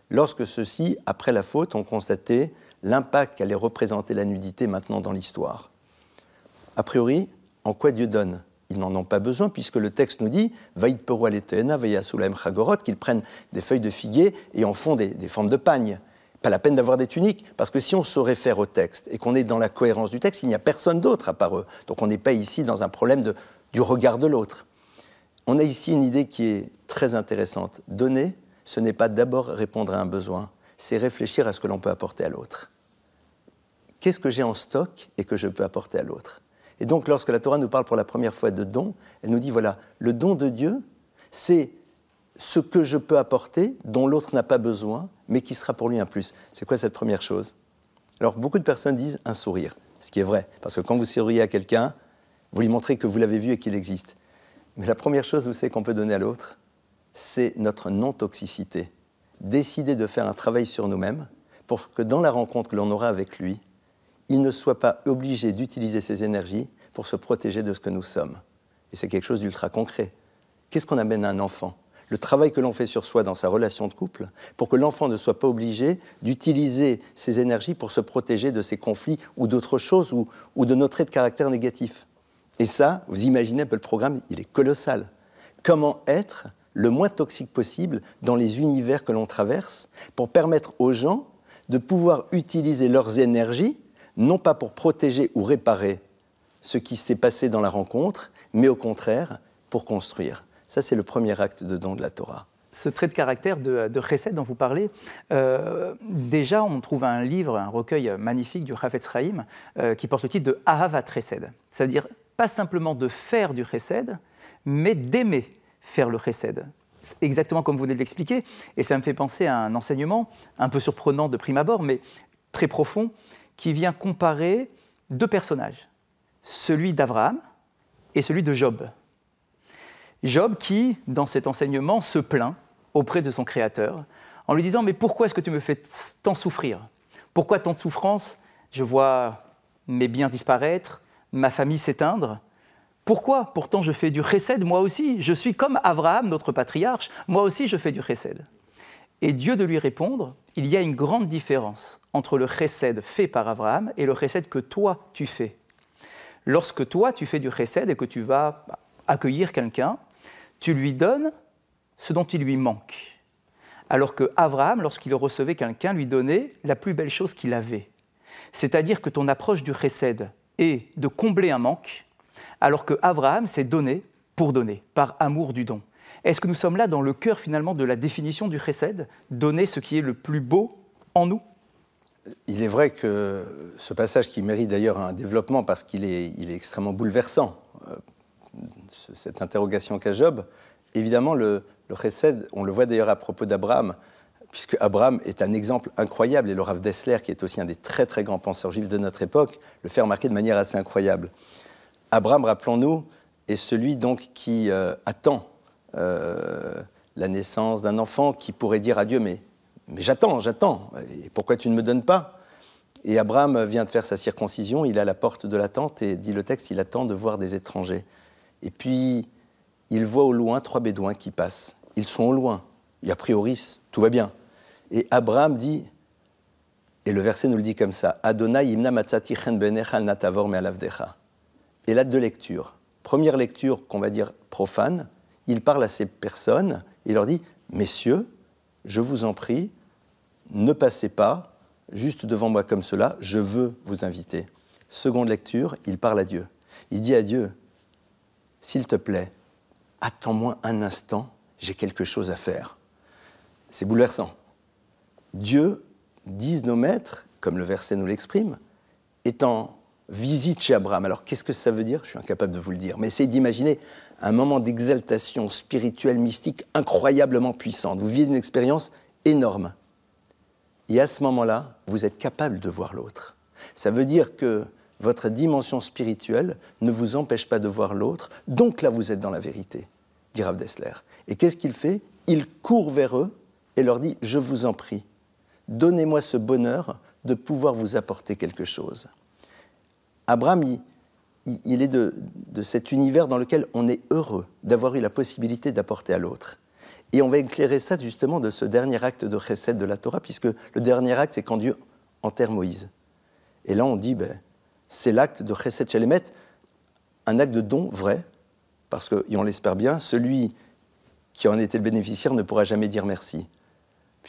lorsque ceux-ci, après la faute, ont constaté l'impact qu'allait représenter la nudité maintenant dans l'histoire. A priori, en quoi Dieu donne Ils n'en ont pas besoin puisque le texte nous dit qu'ils prennent des feuilles de figuier et en font des, des formes de pagne. Pas la peine d'avoir des tuniques, parce que si on se réfère au texte et qu'on est dans la cohérence du texte, il n'y a personne d'autre à part eux. Donc on n'est pas ici dans un problème de, du regard de l'autre. On a ici une idée qui est très intéressante. Donner, ce n'est pas d'abord répondre à un besoin, c'est réfléchir à ce que l'on peut apporter à l'autre. Qu'est-ce que j'ai en stock et que je peux apporter à l'autre Et donc lorsque la Torah nous parle pour la première fois de don, elle nous dit, voilà, le don de Dieu, c'est ce que je peux apporter dont l'autre n'a pas besoin, mais qui sera pour lui un plus. C'est quoi cette première chose Alors beaucoup de personnes disent un sourire, ce qui est vrai, parce que quand vous souriez à quelqu'un, vous lui montrez que vous l'avez vu et qu'il existe. Mais la première chose, vous savez, qu'on peut donner à l'autre, c'est notre non-toxicité. Décider de faire un travail sur nous-mêmes pour que dans la rencontre que l'on aura avec lui, il ne soit pas obligé d'utiliser ses énergies pour se protéger de ce que nous sommes. Et c'est quelque chose d'ultra concret. Qu'est-ce qu'on amène à un enfant le travail que l'on fait sur soi dans sa relation de couple pour que l'enfant ne soit pas obligé d'utiliser ses énergies pour se protéger de ses conflits ou d'autres choses ou, ou de nos traits de caractère négatifs. Et ça, vous imaginez un peu le programme, il est colossal. Comment être le moins toxique possible dans les univers que l'on traverse pour permettre aux gens de pouvoir utiliser leurs énergies, non pas pour protéger ou réparer ce qui s'est passé dans la rencontre, mais au contraire pour construire. Ça, c'est le premier acte de don de la Torah ce trait de caractère de, de Chesed dont vous parlez, euh, déjà on trouve un livre, un recueil magnifique du Chafetz Chaim euh, qui porte le titre de Ahavat Chesed, c'est-à-dire pas simplement de faire du chesed, mais d'aimer faire le chesed. Exactement comme vous venez de l'expliquer, et cela me fait penser à un enseignement un peu surprenant de prime abord, mais très profond, qui vient comparer deux personnages, celui d'Abraham et celui de Job. Job qui, dans cet enseignement, se plaint auprès de son Créateur en lui disant Mais pourquoi est-ce que tu me fais tant souffrir Pourquoi tant de souffrance Je vois mes biens disparaître, ma famille s'éteindre Pourquoi Pourtant, je fais du chesed, moi aussi. Je suis comme Abraham, notre patriarche. Moi aussi, je fais du chesed. Et Dieu de lui répondre, il y a une grande différence entre le chesed fait par Abraham et le chesed que toi, tu fais. Lorsque toi, tu fais du chesed et que tu vas accueillir quelqu'un, tu lui donnes ce dont il lui manque. Alors que Abraham, lorsqu'il recevait quelqu'un, lui donnait la plus belle chose qu'il avait. C'est-à-dire que ton approche du chesed, et de combler un manque, alors que Abraham s'est donné pour donner, par amour du don. Est-ce que nous sommes là dans le cœur finalement de la définition du chesed, donner ce qui est le plus beau en nous Il est vrai que ce passage qui mérite d'ailleurs un développement parce qu'il est, extrêmement bouleversant, euh, cette interrogation qu'a Job, évidemment le, le chesed, on le voit d'ailleurs à propos d'Abraham, puisque Abraham est un exemple incroyable, et le Rav Dessler, qui est aussi un des très très grands penseurs juifs de notre époque, le fait remarquer de manière assez incroyable. Abraham, rappelons-nous, est celui donc qui euh, attend euh, la naissance d'un enfant qui pourrait dire à Dieu, mais, mais j'attends, j'attends, et pourquoi tu ne me donnes pas et Abraham vient de faire sa circoncision, il est à la porte de l'attente, et dit le texte, il attend de voir des étrangers. Et puis, il voit au loin trois Bédouins qui passent. Ils sont au loin. Et a priori, tout va bien. Et Abraham dit, et le verset nous le dit comme ça, Adonai imna matzati chen me natavor Et là, deux lectures. Première lecture, qu'on va dire profane, il parle à ces personnes, il leur dit, messieurs, je vous en prie, ne passez pas juste devant moi comme cela, je veux vous inviter. Seconde lecture, il parle à Dieu. Il dit à Dieu, s'il te plaît, attends-moi un instant, j'ai quelque chose à faire. C'est bouleversant. Dieu, disent nos maîtres, comme le verset nous l'exprime, est en visite chez Abraham. Alors qu'est-ce que ça veut dire Je suis incapable de vous le dire, mais essayez d'imaginer un moment d'exaltation spirituelle, mystique, incroyablement puissante. Vous vivez une expérience énorme. Et à ce moment-là, vous êtes capable de voir l'autre. Ça veut dire que votre dimension spirituelle ne vous empêche pas de voir l'autre, donc là vous êtes dans la vérité, dit Rav Dessler. Et qu'est-ce qu'il fait Il court vers eux et leur dit Je vous en prie, donnez-moi ce bonheur de pouvoir vous apporter quelque chose. Abraham, il, est de, cet univers dans lequel on est heureux d'avoir eu la possibilité d'apporter à l'autre. Et on va éclairer ça justement de ce dernier acte de recette de la Torah, puisque le dernier acte, c'est quand Dieu enterre Moïse. Et là, on dit, ben, c'est l'acte de recette Shelemet, un acte de don vrai, parce que, on l'espère bien, celui qui en était le bénéficiaire ne pourra jamais dire merci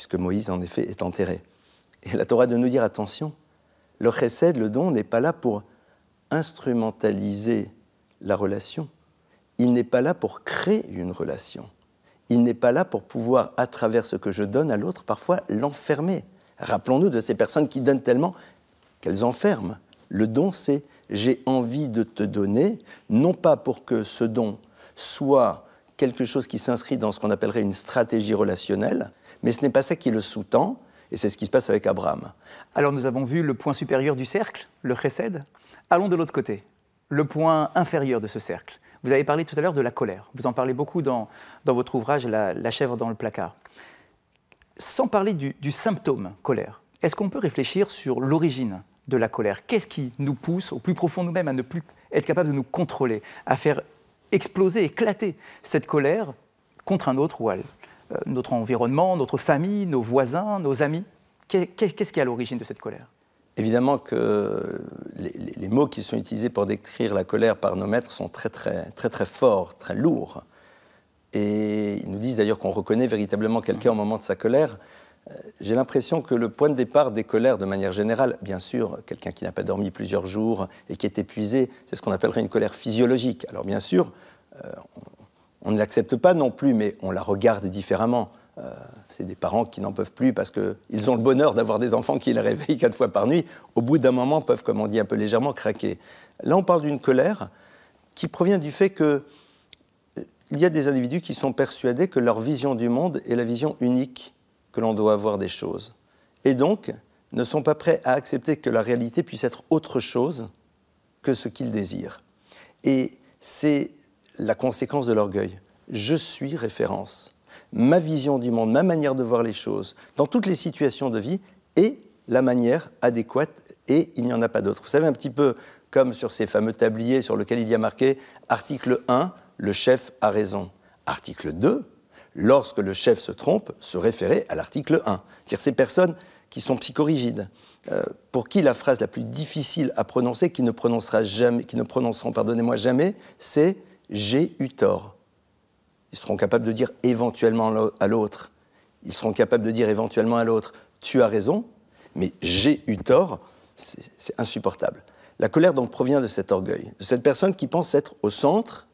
puisque Moïse en effet est enterré. Et la Torah de nous dire attention, le recède, le don n'est pas là pour instrumentaliser la relation, il n'est pas là pour créer une relation, il n'est pas là pour pouvoir, à travers ce que je donne à l'autre, parfois l'enfermer. Rappelons-nous de ces personnes qui donnent tellement qu'elles enferment. Le don, c'est j'ai envie de te donner, non pas pour que ce don soit quelque chose qui s'inscrit dans ce qu'on appellerait une stratégie relationnelle, mais ce n'est pas ça qui le sous-tend, et c'est ce qui se passe avec Abraham. Alors nous avons vu le point supérieur du cercle, le chesed. Allons de l'autre côté, le point inférieur de ce cercle. Vous avez parlé tout à l'heure de la colère. Vous en parlez beaucoup dans, votre ouvrage la, chèvre dans le placard. Sans parler du, symptôme colère, est-ce qu'on peut réfléchir sur l'origine de la colère Qu'est-ce qui nous pousse au plus profond nous-mêmes à ne plus être capable de nous contrôler, à faire exploser, éclater cette colère contre un autre ou euh, notre environnement, notre famille, nos voisins, nos amis Qu'est-ce qui est à l'origine de cette colère Évidemment que les, mots qui sont utilisés pour décrire la colère par nos maîtres sont très très très très forts, très lourds. Et ils nous disent d'ailleurs qu'on reconnaît véritablement quelqu'un au moment de sa colère. Euh, j'ai l'impression que le point de départ des colères, de manière générale, bien sûr, quelqu'un qui n'a pas dormi plusieurs jours et qui est épuisé, c'est ce qu'on appellerait une colère physiologique. Alors bien sûr, euh, on ne l'accepte pas non plus, mais on la regarde différemment. Euh, c'est des parents qui n'en peuvent plus parce qu'ils ont le bonheur d'avoir des enfants qui les réveillent quatre fois par nuit. Au bout d'un moment, peuvent, comme on dit un peu légèrement, craquer. Là, on parle d'une colère qui provient du fait que euh, il y a des individus qui sont persuadés que leur vision du monde est la vision unique que l'on doit avoir des choses. Et donc, ne sont pas prêts à accepter que la réalité puisse être autre chose que ce qu'ils désirent. Et c'est la conséquence de l'orgueil. Je suis référence. Ma vision du monde, ma manière de voir les choses, dans toutes les situations de vie, est la manière adéquate et il n'y en a pas d'autre. Vous savez, un petit peu comme sur ces fameux tabliers sur lesquels il y a marqué article 1, le chef a raison. Article 2, lorsque le chef se trompe, se référer à l'article 1. C'est-à-dire ces personnes qui sont psychorigides, euh, pour qui la phrase la plus difficile à prononcer, qui ne, prononcera jamais, qui ne prononceront pardonnez-moi jamais, c'est j'ai eu tort. Ils seront capables de dire éventuellement à l'autre. Ils seront capables de dire éventuellement à l'autre, tu as raison, mais j'ai eu tort, c'est insupportable. La colère donc provient de cet orgueil, de cette personne qui pense être au centre,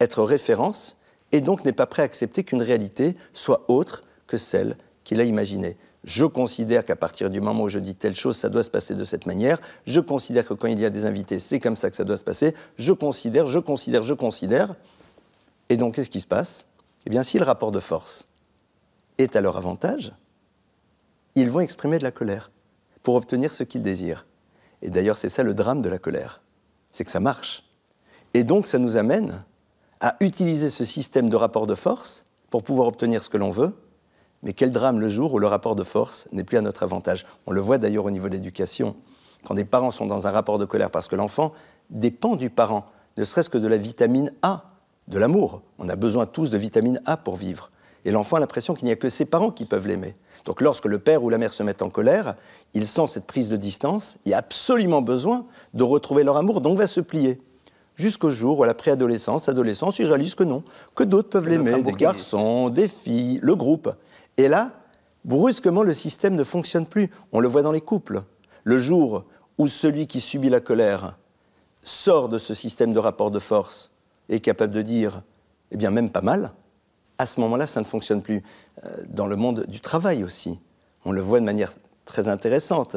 être référence, et donc n'est pas prêt à accepter qu'une réalité soit autre que celle qu'il a imaginée. Je considère qu'à partir du moment où je dis telle chose, ça doit se passer de cette manière. Je considère que quand il y a des invités, c'est comme ça que ça doit se passer. Je considère, je considère, je considère. Et donc, qu'est-ce qui se passe Eh bien, si le rapport de force est à leur avantage, ils vont exprimer de la colère pour obtenir ce qu'ils désirent. Et d'ailleurs, c'est ça le drame de la colère. C'est que ça marche. Et donc, ça nous amène à utiliser ce système de rapport de force pour pouvoir obtenir ce que l'on veut mais quel drame le jour où le rapport de force n'est plus à notre avantage. On le voit d'ailleurs au niveau de l'éducation. Quand des parents sont dans un rapport de colère parce que l'enfant dépend du parent, ne serait-ce que de la vitamine A, de l'amour. On a besoin tous de vitamine A pour vivre. Et l'enfant a l'impression qu'il n'y a que ses parents qui peuvent l'aimer. Donc lorsque le père ou la mère se mettent en colère, ils sent cette prise de distance, et a absolument besoin de retrouver leur amour, donc va se plier. Jusqu'au jour où à la préadolescence, adolescence, il réalise que non, que d'autres peuvent l'aimer, des garçons, des filles, le groupe. Et là, brusquement, le système ne fonctionne plus. On le voit dans les couples. Le jour où celui qui subit la colère sort de ce système de rapport de force et est capable de dire, eh bien même pas mal, à ce moment-là, ça ne fonctionne plus. Euh, dans le monde du travail aussi, on le voit de manière très intéressante.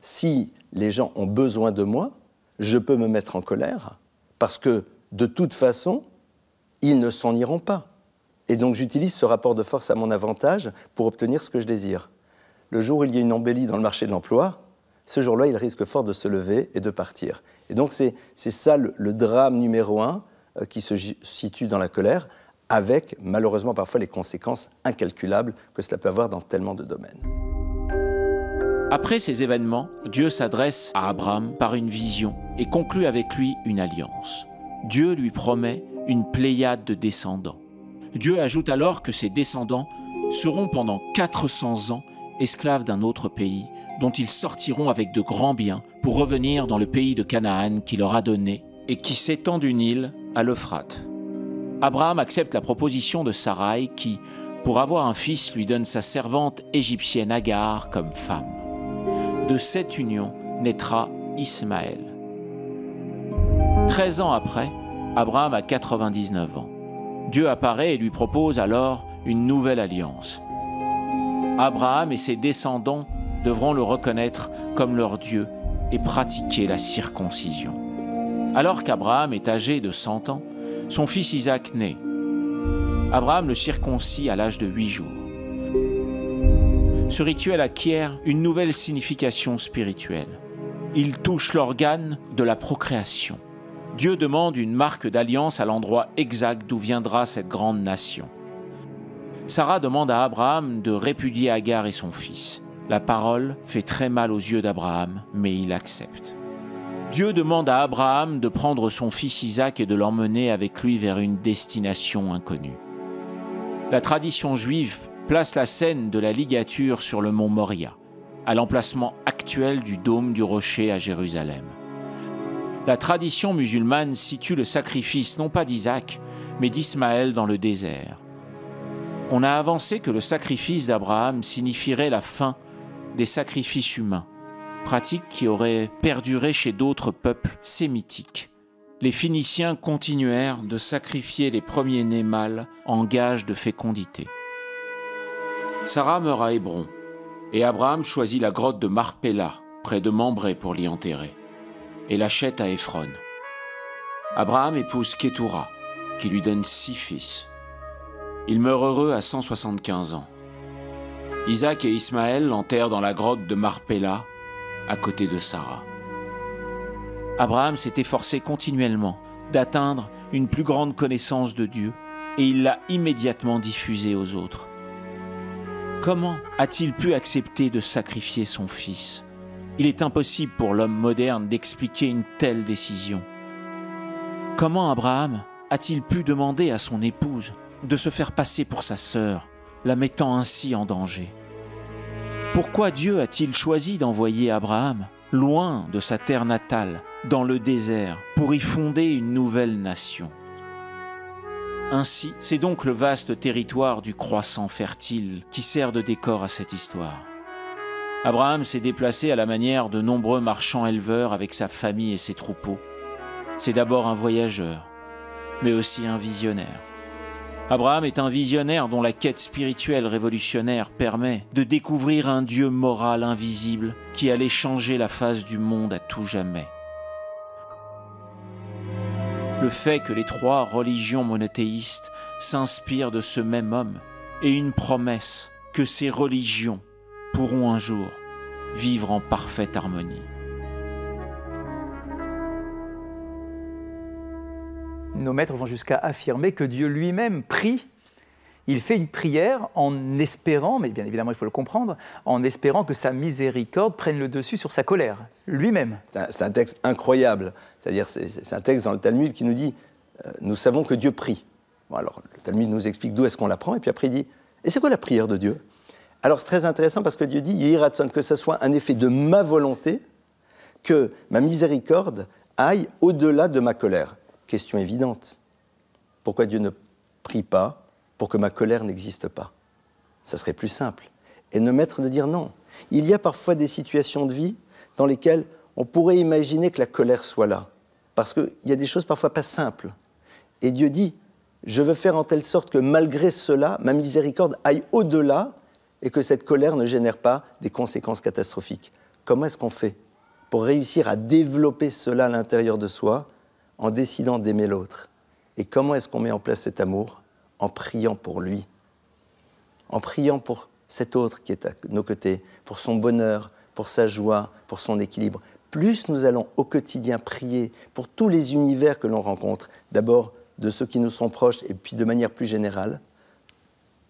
Si les gens ont besoin de moi, je peux me mettre en colère, parce que de toute façon, ils ne s'en iront pas. Et donc j'utilise ce rapport de force à mon avantage pour obtenir ce que je désire. Le jour où il y a une embellie dans le marché de l'emploi, ce jour-là, il risque fort de se lever et de partir. Et donc c'est ça le, drame numéro un euh, qui se situe dans la colère, avec malheureusement parfois les conséquences incalculables que cela peut avoir dans tellement de domaines. Après ces événements, Dieu s'adresse à Abraham par une vision et conclut avec lui une alliance. Dieu lui promet une pléiade de descendants. Dieu ajoute alors que ses descendants seront pendant 400 ans esclaves d'un autre pays, dont ils sortiront avec de grands biens pour revenir dans le pays de Canaan qui leur a donné et qui s'étend du Nil à l'Euphrate. Abraham accepte la proposition de Sarai qui, pour avoir un fils, lui donne sa servante égyptienne Agar comme femme. De cette union naîtra Ismaël. Treize ans après, Abraham a 99 ans. Dieu apparaît et lui propose alors une nouvelle alliance. Abraham et ses descendants devront le reconnaître comme leur Dieu et pratiquer la circoncision. Alors qu'Abraham est âgé de 100 ans, son fils Isaac naît. Abraham le circoncit à l'âge de 8 jours. Ce rituel acquiert une nouvelle signification spirituelle. Il touche l'organe de la procréation. Dieu demande une marque d'alliance à l'endroit exact d'où viendra cette grande nation. Sarah demande à Abraham de répudier Agar et son fils. La parole fait très mal aux yeux d'Abraham, mais il accepte. Dieu demande à Abraham de prendre son fils Isaac et de l'emmener avec lui vers une destination inconnue. La tradition juive place la scène de la ligature sur le mont Moria, à l'emplacement actuel du dôme du rocher à Jérusalem la tradition musulmane situe le sacrifice non pas d'Isaac, mais d'Ismaël dans le désert. On a avancé que le sacrifice d'Abraham signifierait la fin des sacrifices humains, pratique qui aurait perduré chez d'autres peuples sémitiques. Les Phéniciens continuèrent de sacrifier les premiers-nés mâles en gage de fécondité. Sarah meurt à Hébron, et Abraham choisit la grotte de Marpella, près de Mambré, pour l'y enterrer et l'achète à Éphron. Abraham épouse Keturah, qui lui donne six fils. Il meurt heureux à 175 ans. Isaac et Ismaël l'enterrent dans la grotte de Marpella, à côté de Sarah. Abraham s'est efforcé continuellement d'atteindre une plus grande connaissance de Dieu et il l'a immédiatement diffusée aux autres. Comment a-t-il pu accepter de sacrifier son fils il est impossible pour l'homme moderne d'expliquer une telle décision. Comment Abraham a-t-il pu demander à son épouse de se faire passer pour sa sœur, la mettant ainsi en danger Pourquoi Dieu a-t-il choisi d'envoyer Abraham loin de sa terre natale, dans le désert, pour y fonder une nouvelle nation Ainsi, c'est donc le vaste territoire du croissant fertile qui sert de décor à cette histoire. Abraham s'est déplacé à la manière de nombreux marchands éleveurs avec sa famille et ses troupeaux. C'est d'abord un voyageur, mais aussi un visionnaire. Abraham est un visionnaire dont la quête spirituelle révolutionnaire permet de découvrir un Dieu moral invisible qui allait changer la face du monde à tout jamais. Le fait que les trois religions monothéistes s'inspirent de ce même homme est une promesse que ces religions pourront un jour vivre en parfaite harmonie. Nos maîtres vont jusqu'à affirmer que Dieu lui-même prie. Il fait une prière en espérant, mais bien évidemment il faut le comprendre, en espérant que sa miséricorde prenne le dessus sur sa colère, lui-même. C'est un, texte incroyable. C'est-à-dire, c'est un texte dans le Talmud qui nous dit euh, Nous savons que Dieu prie. alors, le Talmud nous explique d'où est-ce qu'on l'apprend, et puis après il dit Et c'est quoi la prière de Dieu alors c'est très intéressant parce que Dieu dit, que ce soit un effet de ma volonté, que ma miséricorde aille au-delà de ma colère. Question évidente. Pourquoi Dieu ne prie pas pour que ma colère n'existe pas Ça serait plus simple. Et ne mettre de dire non. Il y a parfois des situations de vie dans lesquelles on pourrait imaginer que la colère soit là. Parce qu'il y a des choses parfois pas simples. Et Dieu dit, je veux faire en telle sorte que malgré cela, ma miséricorde aille au-delà et que cette colère ne génère pas des conséquences catastrophiques. Comment est-ce qu'on fait pour réussir à développer cela à l'intérieur de soi en décidant d'aimer l'autre Et comment est-ce qu'on met en place cet amour En priant pour lui, en priant pour cet autre qui est à nos côtés, pour son bonheur, pour sa joie, pour son équilibre. Plus nous allons au quotidien prier pour tous les univers que l'on rencontre, d'abord de ceux qui nous sont proches et puis de manière plus générale,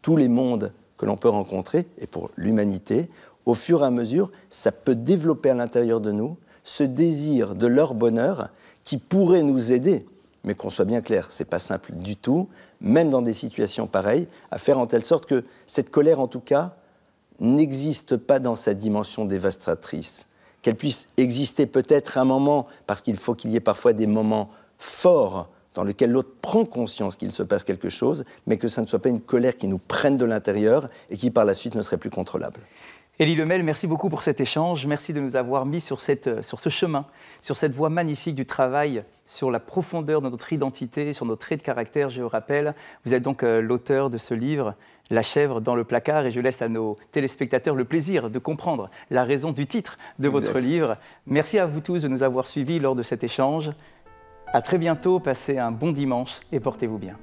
tous les mondes que l'on peut rencontrer, et pour l'humanité, au fur et à mesure, ça peut développer à l'intérieur de nous ce désir de leur bonheur qui pourrait nous aider, mais qu'on soit bien clair, ce n'est pas simple du tout, même dans des situations pareilles, à faire en telle sorte que cette colère, en tout cas, n'existe pas dans sa dimension dévastatrice. Qu'elle puisse exister peut-être un moment, parce qu'il faut qu'il y ait parfois des moments forts dans lequel l'autre prend conscience qu'il se passe quelque chose, mais que ça ne soit pas une colère qui nous prenne de l'intérieur et qui par la suite ne serait plus contrôlable. Élie Lemel, merci beaucoup pour cet échange. Merci de nous avoir mis sur, euh, ce chemin, sur cette voie magnifique du travail, sur la profondeur de notre identité, sur nos traits de caractère, je vous rappelle. Vous êtes donc euh, l'auteur de ce livre, La chèvre dans le placard, et je laisse à nos téléspectateurs le plaisir de comprendre la raison du titre de votre livre. Merci à vous tous de nous avoir suivis lors de cet échange. A très bientôt, passez un bon dimanche et portez-vous bien.